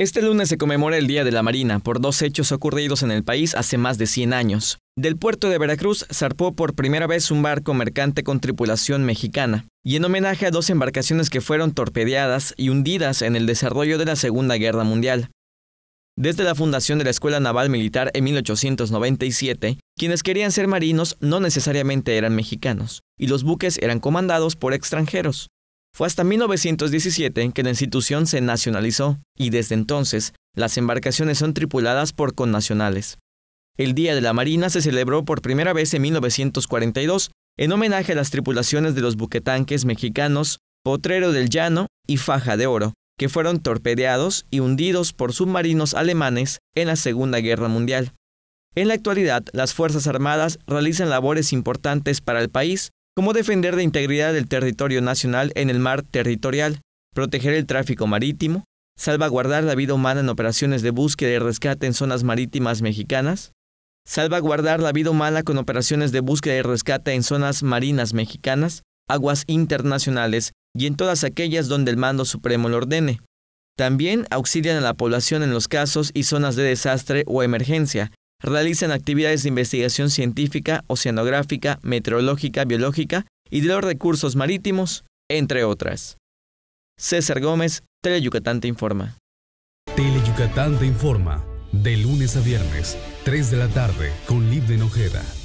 Este lunes se conmemora el Día de la Marina por dos hechos ocurridos en el país hace más de 100 años. Del puerto de Veracruz zarpó por primera vez un barco mercante con tripulación mexicana, y en homenaje a dos embarcaciones que fueron torpedeadas y hundidas en el desarrollo de la Segunda Guerra Mundial. Desde la fundación de la Escuela Naval Militar en 1897, quienes querían ser marinos no necesariamente eran mexicanos, y los buques eran comandados por extranjeros. Fue hasta 1917 que la institución se nacionalizó y desde entonces las embarcaciones son tripuladas por connacionales. El Día de la Marina se celebró por primera vez en 1942 en homenaje a las tripulaciones de los buquetanques mexicanos Potrero del Llano y Faja de Oro, que fueron torpedeados y hundidos por submarinos alemanes en la Segunda Guerra Mundial. En la actualidad, las Fuerzas Armadas realizan labores importantes para el país Cómo defender la integridad del territorio nacional en el mar territorial, proteger el tráfico marítimo, salvaguardar la vida humana en operaciones de búsqueda y rescate en zonas marítimas mexicanas, salvaguardar la vida humana con operaciones de búsqueda y rescate en zonas marinas mexicanas, aguas internacionales y en todas aquellas donde el mando supremo lo ordene. También auxilian a la población en los casos y zonas de desastre o emergencia, realizan actividades de investigación científica, oceanográfica, meteorológica, biológica y de los recursos marítimos, entre otras. César Gómez, Teleyucatán te informa. Teleyucatán te informa, de lunes a viernes, 3 de la tarde, con Liv de Nojeda.